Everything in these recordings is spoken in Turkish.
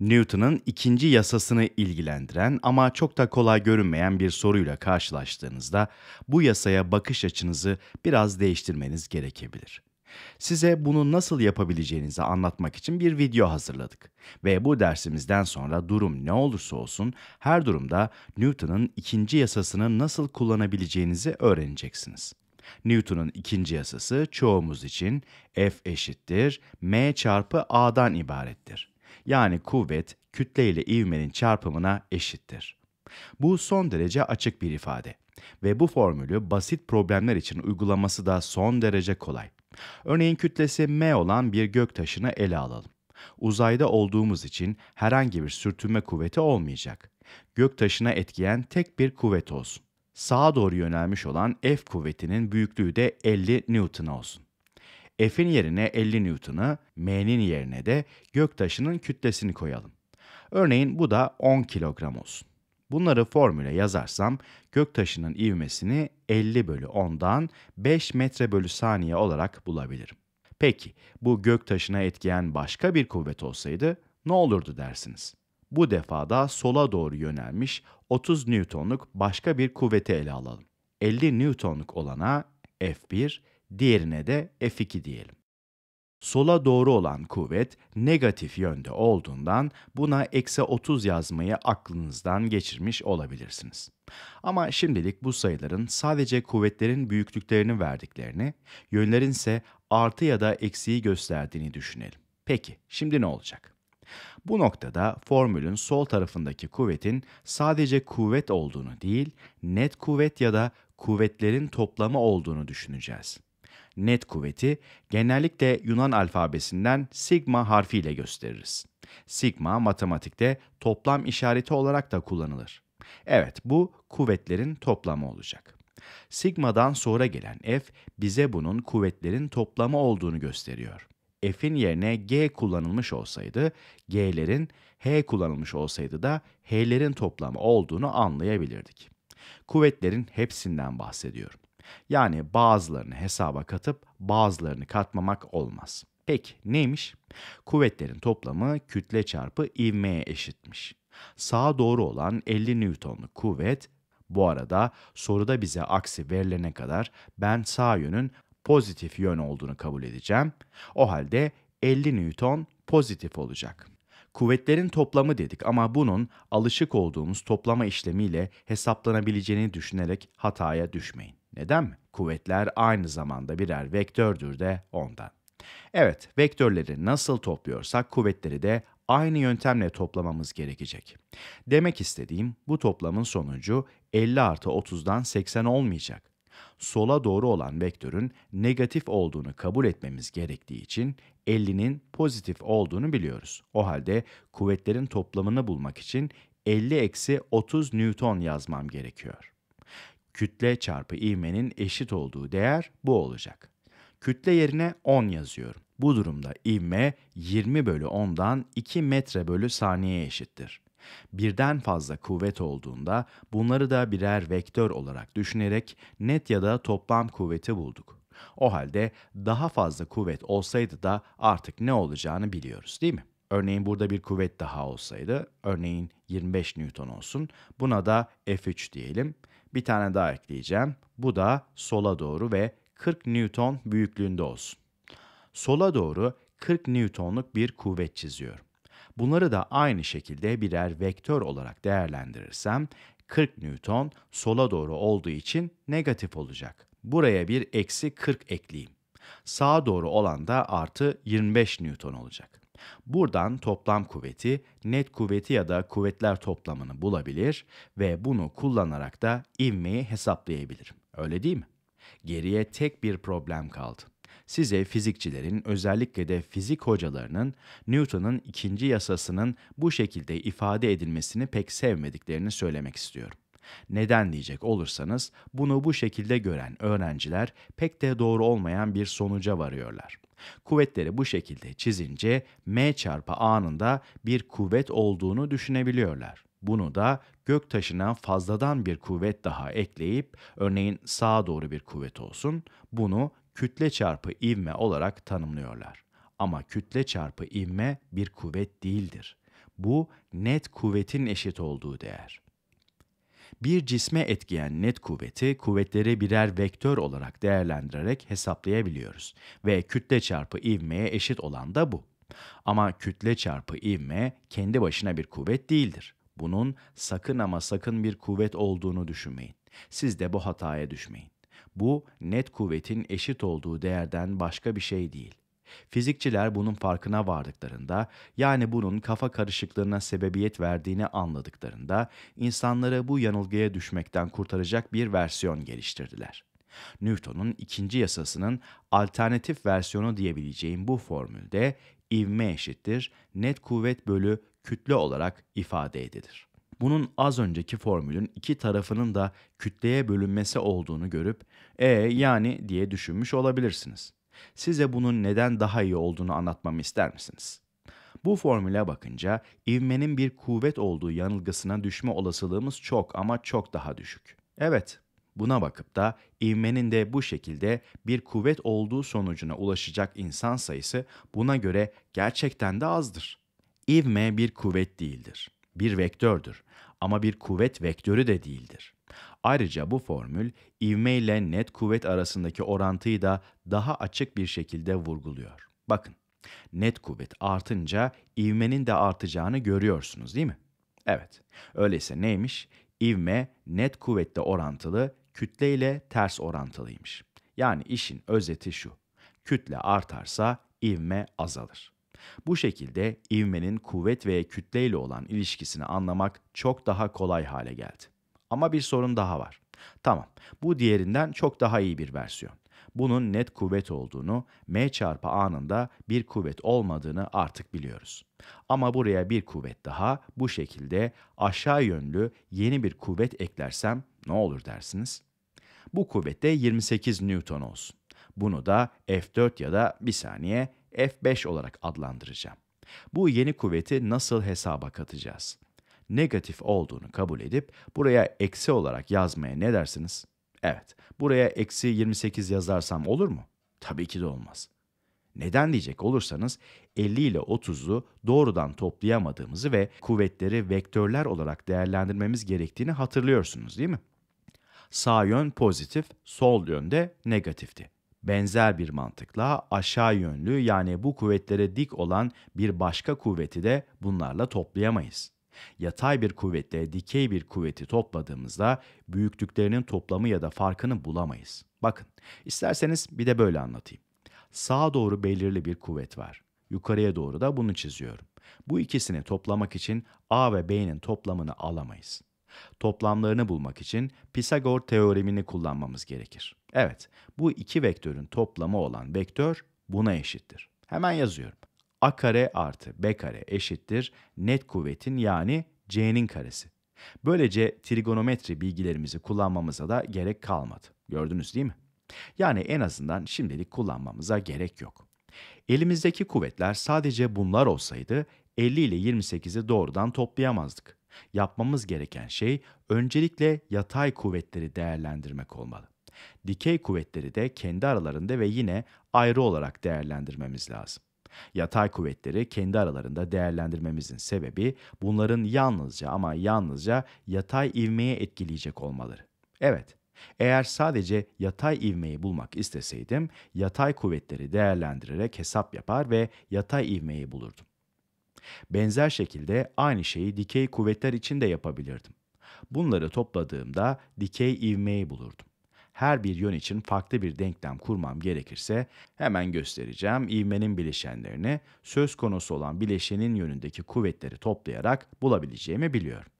Newton'un ikinci yasasını ilgilendiren ama çok da kolay görünmeyen bir soruyla karşılaştığınızda bu yasaya bakış açınızı biraz değiştirmeniz gerekebilir. Size bunu nasıl yapabileceğinizi anlatmak için bir video hazırladık ve bu dersimizden sonra durum ne olursa olsun her durumda Newton'un ikinci yasasını nasıl kullanabileceğinizi öğreneceksiniz. Newton'un ikinci yasası çoğumuz için F eşittir m çarpı A'dan ibarettir. Yani kuvvet kütle ile ivmenin çarpımına eşittir. Bu son derece açık bir ifade ve bu formülü basit problemler için uygulaması da son derece kolay. Örneğin kütlesi m olan bir gök taşını ele alalım. Uzayda olduğumuz için herhangi bir sürtünme kuvveti olmayacak. Gök taşına etkiyen tek bir kuvvet olsun. Sağa doğru yönelmiş olan F kuvvetinin büyüklüğü de 50 Newton olsun. F'in yerine 50 newton'u, M'nin yerine de göktaşının kütlesini koyalım. Örneğin bu da 10 kilogram olsun. Bunları formüle yazarsam göktaşının ivmesini 50 bölü 10'dan 5 metre bölü saniye olarak bulabilirim. Peki bu göktaşına etkiyen başka bir kuvvet olsaydı ne olurdu dersiniz? Bu defa da sola doğru yönelmiş 30 Newton'luk başka bir kuvveti ele alalım. 50 Newton'luk olana F1, diğerine de F2 diyelim. Sola doğru olan kuvvet negatif yönde olduğundan buna eksi 30 yazmayı aklınızdan geçirmiş olabilirsiniz. Ama şimdilik bu sayıların sadece kuvvetlerin büyüklüklerini verdiklerini, yönlerin ise artı ya da eksiyi gösterdiğini düşünelim. Peki şimdi ne olacak? Bu noktada formülün sol tarafındaki kuvvetin sadece kuvvet olduğunu değil, net kuvvet ya da kuvvetlerin toplamı olduğunu düşüneceğiz. Net kuvveti genellikle Yunan alfabesinden sigma harfiyle gösteririz. Sigma matematikte toplam işareti olarak da kullanılır. Evet bu kuvvetlerin toplamı olacak. Sigma'dan sonra gelen F bize bunun kuvvetlerin toplamı olduğunu gösteriyor. F'in yerine G kullanılmış olsaydı, G'lerin H kullanılmış olsaydı da H'lerin toplamı olduğunu anlayabilirdik. Kuvvetlerin hepsinden bahsediyorum. Yani bazılarını hesaba katıp bazılarını katmamak olmaz. Peki neymiş? Kuvvetlerin toplamı kütle çarpı ivmeye eşitmiş. Sağa doğru olan 50 Newton'luk kuvvet bu arada soruda bize aksi verilene kadar ben sağ yönün pozitif yön olduğunu kabul edeceğim. O halde 50 Newton pozitif olacak. Kuvvetlerin toplamı dedik ama bunun alışık olduğumuz toplama işlemiyle hesaplanabileceğini düşünerek hataya düşmeyin. Neden mi? Kuvvetler aynı zamanda birer vektördür de ondan. Evet, vektörleri nasıl topluyorsak kuvvetleri de aynı yöntemle toplamamız gerekecek. Demek istediğim bu toplamın sonucu 50 artı 30'dan 80 olmayacak. Sola doğru olan vektörün negatif olduğunu kabul etmemiz gerektiği için 50'nin pozitif olduğunu biliyoruz. O halde kuvvetlerin toplamını bulmak için 50 eksi 30 Newton yazmam gerekiyor kütle çarpı ivmenin eşit olduğu değer bu olacak. Kütle yerine 10 yazıyorum. Bu durumda ivme 20 bölü 10'dan 2 metre bölü saniye eşittir. Birden fazla kuvvet olduğunda bunları da birer vektör olarak düşünerek net ya da toplam kuvveti bulduk. O halde daha fazla kuvvet olsaydı da artık ne olacağını biliyoruz değil mi? Örneğin burada bir kuvvet daha olsaydı, örneğin 25 Newton olsun. Buna da F3 diyelim. Bir tane daha ekleyeceğim. Bu da sola doğru ve 40 Newton büyüklüğünde olsun. Sola doğru 40 Newton'luk bir kuvvet çiziyorum. Bunları da aynı şekilde birer vektör olarak değerlendirirsem 40 Newton sola doğru olduğu için negatif olacak. Buraya bir eksi 40 ekleyeyim. Sağa doğru olan da artı 25 Newton olacak. Buradan toplam kuvveti, net kuvveti ya da kuvvetler toplamını bulabilir ve bunu kullanarak da ivmeyi hesaplayabilirim. Öyle değil mi? Geriye tek bir problem kaldı size fizikçilerin özellikle de fizik hocalarının Newton'un ikinci yasasının bu şekilde ifade edilmesini pek sevmediklerini söylemek istiyorum. Neden diyecek olursanız bunu bu şekilde gören öğrenciler pek de doğru olmayan bir sonuca varıyorlar. Kuvvetleri bu şekilde çizince M çarpı a'nın da bir kuvvet olduğunu düşünebiliyorlar. Bunu da gök taşına fazladan bir kuvvet daha ekleyip örneğin sağa doğru bir kuvvet olsun bunu kütle çarpı ivme olarak tanımlıyorlar. Ama kütle çarpı ivme bir kuvvet değildir. Bu net kuvvetin eşit olduğu değer bir cisme etkiyen net kuvveti kuvvetleri birer vektör olarak değerlendirerek hesaplayabiliyoruz ve kütle çarpı ivmeye eşit olan da bu. Ama kütle çarpı ivme kendi başına bir kuvvet değildir. Bunun sakın ama sakın bir kuvvet olduğunu düşünmeyin. Siz de bu hataya düşmeyin. Bu net kuvvetin eşit olduğu değerden başka bir şey değil. Fizikçiler bunun farkına vardıklarında, yani bunun kafa karışıklığına sebebiyet verdiğini anladıklarında insanları bu yanılgıya düşmekten kurtaracak bir versiyon geliştirdiler. Newton'un ikinci yasasının alternatif versiyonu diyebileceğim bu formülde ivme eşittir net kuvvet bölü kütle olarak ifade edilir. Bunun az önceki formülün iki tarafının da kütleye bölünmesi olduğunu görüp e yani diye düşünmüş olabilirsiniz. Size bunun neden daha iyi olduğunu anlatmamı ister misiniz? Bu formüle bakınca ivmenin bir kuvvet olduğu yanılgısına düşme olasılığımız çok ama çok daha düşük. Evet, Buna bakıp da ivmenin de bu şekilde bir kuvvet olduğu sonucuna ulaşacak insan sayısı buna göre gerçekten de azdır. İvme bir kuvvet değildir. Bir vektördür ama bir kuvvet vektörü de değildir. Ayrıca bu formül ivme ile net kuvvet arasındaki orantıyı da daha açık bir şekilde vurguluyor. Bakın, net kuvvet artınca ivmenin de artacağını görüyorsunuz değil mi? Evet. Öyleyse neymiş? İvme net kuvvette orantılı, kütle ile ters orantılıymış. Yani işin özeti şu. Kütle artarsa ivme azalır. Bu şekilde ivmenin kuvvet ve kütle ile olan ilişkisini anlamak çok daha kolay hale geldi. Ama bir sorun daha var. Tamam, bu diğerinden çok daha iyi bir versiyon. Bunun net kuvvet olduğunu, m çarpı a'nında bir kuvvet olmadığını artık biliyoruz. Ama buraya bir kuvvet daha bu şekilde aşağı yönlü yeni bir kuvvet eklersem ne olur dersiniz? Bu kuvvette de 28 Newton olsun. Bunu da F4 ya da bir saniye F5 olarak adlandıracağım. Bu yeni kuvveti nasıl hesaba katacağız? negatif olduğunu kabul edip buraya eksi olarak yazmaya ne dersiniz? Evet, buraya eksi 28 yazarsam olur mu? Tabii ki de olmaz. Neden diyecek olursanız 50 ile 30'u doğrudan toplayamadığımızı ve kuvvetleri vektörler olarak değerlendirmemiz gerektiğini hatırlıyorsunuz değil mi? Sağ yön pozitif, sol yönde negatifti. Benzer bir mantıkla aşağı yönlü yani bu kuvvetlere dik olan bir başka kuvveti de bunlarla toplayamayız yatay bir kuvvetle dikey bir kuvveti topladığımızda büyüklüklerinin toplamı ya da farkını bulamayız. Bakın, isterseniz bir de böyle anlatayım. Sağa doğru belirli bir kuvvet var. Yukarıya doğru da bunu çiziyorum. Bu ikisini toplamak için A ve B'nin toplamını alamayız. Toplamlarını bulmak için Pisagor teoremini kullanmamız gerekir. Evet, bu iki vektörün toplamı olan vektör buna eşittir. Hemen yazıyorum a kare artı b kare eşittir net kuvvetin yani c'nin karesi. Böylece trigonometri bilgilerimizi kullanmamıza da gerek kalmadı. Gördünüz değil mi? Yani en azından şimdilik kullanmamıza gerek yok. Elimizdeki kuvvetler sadece bunlar olsaydı 50 ile 28'i doğrudan toplayamazdık. Yapmamız gereken şey öncelikle yatay kuvvetleri değerlendirmek olmalı. Dikey kuvvetleri de kendi aralarında ve yine ayrı olarak değerlendirmemiz lazım. Yatay kuvvetleri kendi aralarında değerlendirmemizin sebebi bunların yalnızca ama yalnızca yatay ivmeye etkileyecek olmaları. Evet, eğer sadece yatay ivmeyi bulmak isteseydim, yatay kuvvetleri değerlendirerek hesap yapar ve yatay ivmeyi bulurdum. Benzer şekilde aynı şeyi dikey kuvvetler için de yapabilirdim. Bunları topladığımda dikey ivmeyi bulurdum her bir yön için farklı bir denklem kurmam gerekirse hemen göstereceğim. ivmenin bileşenlerini söz konusu olan bileşenin yönündeki kuvvetleri toplayarak bulabileceğimi biliyorum.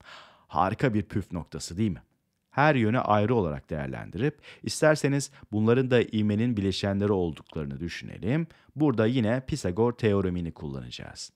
Harika bir püf noktası değil mi? her yönü ayrı olarak değerlendirip isterseniz bunların da ivmenin bileşenleri olduklarını düşünelim. Burada yine Pisagor teoremini kullanacağız.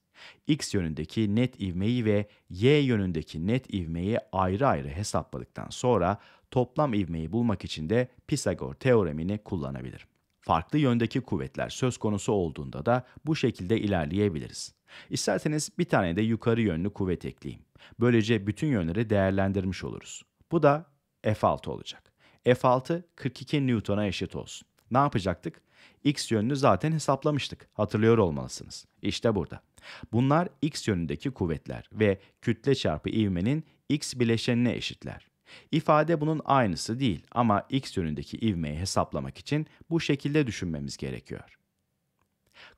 X yönündeki net ivmeyi ve Y yönündeki net ivmeyi ayrı ayrı hesapladıktan sonra toplam ivmeyi bulmak için de Pisagor teoremini kullanabilir. Farklı yöndeki kuvvetler söz konusu olduğunda da bu şekilde ilerleyebiliriz. İsterseniz bir tane de yukarı yönlü kuvvet ekleyeyim. Böylece bütün yönleri değerlendirmiş oluruz. Bu da F6 olacak. F6 42 Newton'a eşit olsun. Ne yapacaktık? x yönünü zaten hesaplamıştık. Hatırlıyor olmalısınız. İşte burada. Bunlar x yönündeki kuvvetler ve kütle çarpı ivmenin x bileşenine eşitler. İfade bunun aynısı değil ama x yönündeki ivmeyi hesaplamak için bu şekilde düşünmemiz gerekiyor.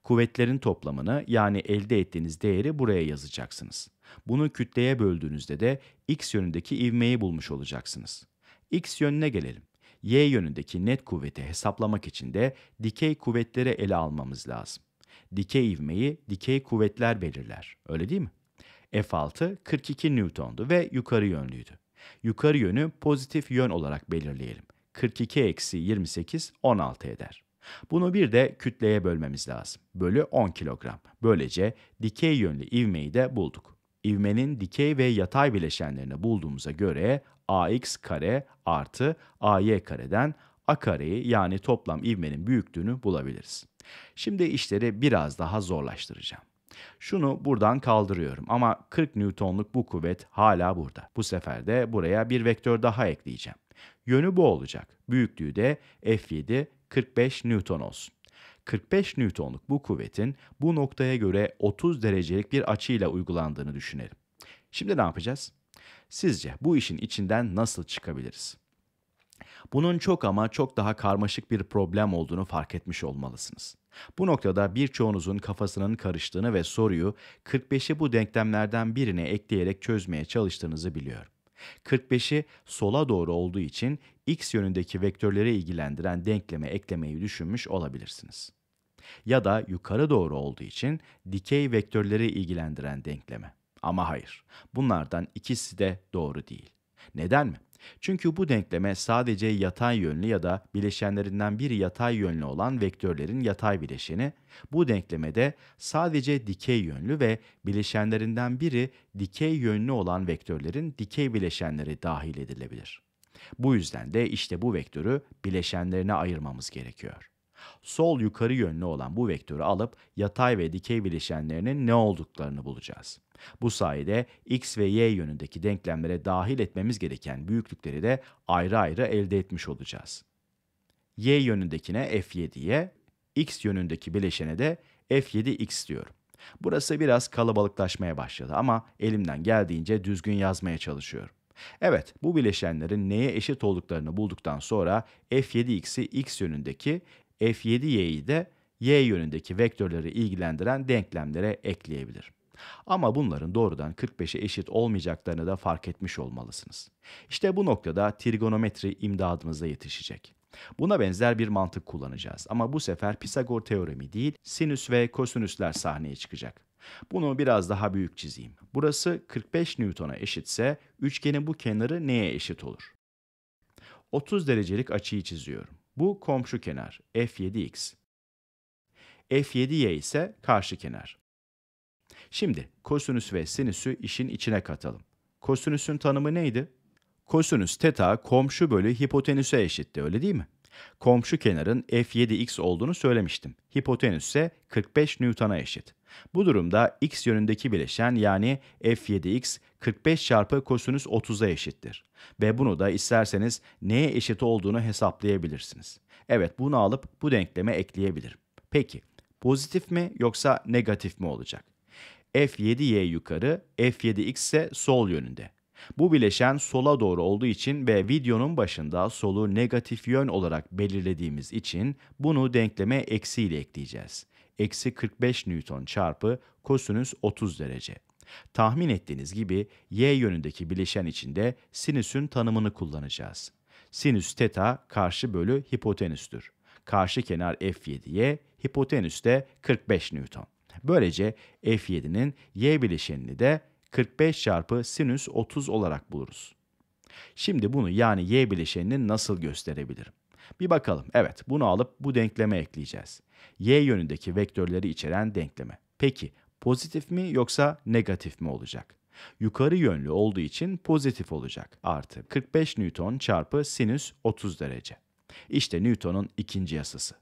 Kuvvetlerin toplamını yani elde ettiğiniz değeri buraya yazacaksınız. Bunu kütleye böldüğünüzde de x yönündeki ivmeyi bulmuş olacaksınız. x yönüne gelelim y yönündeki net kuvveti hesaplamak için de dikey kuvvetleri ele almamız lazım. Dikey ivmeyi dikey kuvvetler belirler. Öyle değil mi? F6 42 Newton'du ve yukarı yönlüydü. Yukarı yönü pozitif yön olarak belirleyelim. 42 eksi 28 16 eder. Bunu bir de kütleye bölmemiz lazım. Bölü 10 kilogram. Böylece dikey yönlü ivmeyi de bulduk. İvmenin dikey ve yatay bileşenlerini bulduğumuza göre ax kare artı ay kareden a kareyi yani toplam ivmenin büyüklüğünü bulabiliriz. Şimdi işleri biraz daha zorlaştıracağım. Şunu buradan kaldırıyorum ama 40 Newton'luk bu kuvvet hala burada. Bu sefer de buraya bir vektör daha ekleyeceğim. Yönü bu olacak. Büyüklüğü de F7 45 Newton olsun. 45 Newton'luk bu kuvvetin bu noktaya göre 30 derecelik bir açıyla uygulandığını düşünelim. Şimdi ne yapacağız? Sizce bu işin içinden nasıl çıkabiliriz? Bunun çok ama çok daha karmaşık bir problem olduğunu fark etmiş olmalısınız. Bu noktada birçoğunuzun kafasının karıştığını ve soruyu 45'i bu denklemlerden birine ekleyerek çözmeye çalıştığınızı biliyorum. 45'i sola doğru olduğu için x yönündeki vektörleri ilgilendiren denkleme eklemeyi düşünmüş olabilirsiniz. Ya da yukarı doğru olduğu için dikey vektörleri ilgilendiren denkleme. Ama hayır. Bunlardan ikisi de doğru değil. Neden mi? Çünkü bu denkleme sadece yatay yönlü ya da bileşenlerinden biri yatay yönlü olan vektörlerin yatay bileşeni, bu denklemede sadece dikey yönlü ve bileşenlerinden biri dikey yönlü olan vektörlerin dikey bileşenleri dahil edilebilir. Bu yüzden de işte bu vektörü bileşenlerine ayırmamız gerekiyor. Sol yukarı yönlü olan bu vektörü alıp yatay ve dikey bileşenlerinin ne olduklarını bulacağız. Bu sayede x ve y yönündeki denklemlere dahil etmemiz gereken büyüklükleri de ayrı ayrı elde etmiş olacağız. y yönündekine f7'ye, x yönündeki bileşene de f7x diyorum. Burası biraz kalabalıklaşmaya başladı ama elimden geldiğince düzgün yazmaya çalışıyorum. Evet, bu bileşenlerin neye eşit olduklarını bulduktan sonra f7x'i x yönündeki, f7y'yi de y yönündeki vektörleri ilgilendiren denklemlere ekleyebilirim. Ama bunların doğrudan 45'e eşit olmayacaklarını da fark etmiş olmalısınız. İşte bu noktada trigonometri imdadımıza yetişecek. Buna benzer bir mantık kullanacağız ama bu sefer Pisagor teoremi değil, sinüs ve kosinüsler sahneye çıkacak. Bunu biraz daha büyük çizeyim. Burası 45 Newton'a eşitse üçgenin bu kenarı neye eşit olur? 30 derecelik açıyı çiziyorum. Bu komşu kenar f7x. f7y ise karşı kenar. Şimdi kosinüs ve sinüsü işin içine katalım. Kosinüsün tanımı neydi? Kosinüs teta komşu bölü hipotenüse eşitti öyle değil mi? Komşu kenarın f7x olduğunu söylemiştim. Hipotenüs ise 45 Newton'a eşit. Bu durumda x yönündeki bileşen yani f7x 45 çarpı kosinüs 30'a eşittir. Ve bunu da isterseniz neye eşit olduğunu hesaplayabilirsiniz. Evet bunu alıp bu denkleme ekleyebilirim. Peki pozitif mi yoksa negatif mi olacak? F7Y yukarı, F7X ise sol yönünde. Bu bileşen sola doğru olduğu için ve videonun başında solu negatif yön olarak belirlediğimiz için bunu denkleme eksi ile ekleyeceğiz. Eksi 45 Newton çarpı kosinüs 30 derece. Tahmin ettiğiniz gibi y yönündeki bileşen içinde sinüsün tanımını kullanacağız. Sinüs teta karşı bölü hipotenüstür. Karşı kenar F7'ye, hipotenüs de 45 Newton. Böylece f7'nin y bileşenini de 45 çarpı sinüs 30 olarak buluruz. Şimdi bunu yani y bileşenini nasıl gösterebilirim? Bir bakalım. Evet bunu alıp bu denkleme ekleyeceğiz. y yönündeki vektörleri içeren denkleme. Peki pozitif mi yoksa negatif mi olacak? Yukarı yönlü olduğu için pozitif olacak. Artı 45 Newton çarpı sinüs 30 derece. İşte Newton'un ikinci yasası.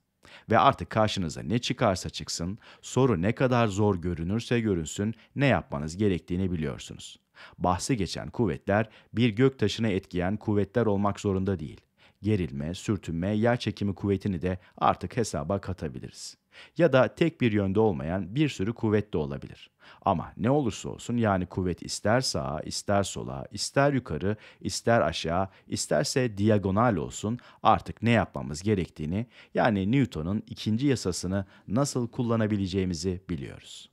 Ve artık karşınıza ne çıkarsa çıksın, soru ne kadar zor görünürse görünsün ne yapmanız gerektiğini biliyorsunuz. Bahsi geçen kuvvetler bir gök taşına etkiyen kuvvetler olmak zorunda değil. Gerilme, sürtünme, yer çekimi kuvvetini de artık hesaba katabiliriz ya da tek bir yönde olmayan bir sürü kuvvet de olabilir. Ama ne olursa olsun yani kuvvet ister sağa, ister sola, ister yukarı, ister aşağı, isterse diagonal olsun artık ne yapmamız gerektiğini yani Newton'un ikinci yasasını nasıl kullanabileceğimizi biliyoruz.